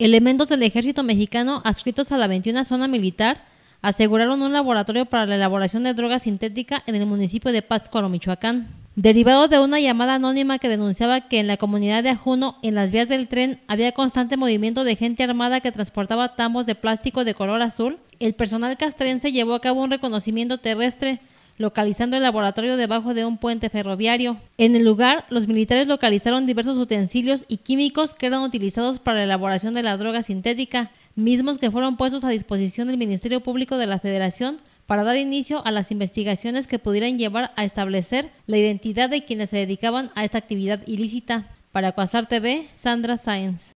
Elementos del ejército mexicano adscritos a la 21 zona militar aseguraron un laboratorio para la elaboración de drogas sintética en el municipio de Pátzcuaro, Michoacán. Derivado de una llamada anónima que denunciaba que en la comunidad de Ajuno, en las vías del tren, había constante movimiento de gente armada que transportaba tambos de plástico de color azul, el personal castrense llevó a cabo un reconocimiento terrestre localizando el laboratorio debajo de un puente ferroviario. En el lugar, los militares localizaron diversos utensilios y químicos que eran utilizados para la elaboración de la droga sintética, mismos que fueron puestos a disposición del Ministerio Público de la Federación para dar inicio a las investigaciones que pudieran llevar a establecer la identidad de quienes se dedicaban a esta actividad ilícita. Para Cuasar TV, Sandra Science.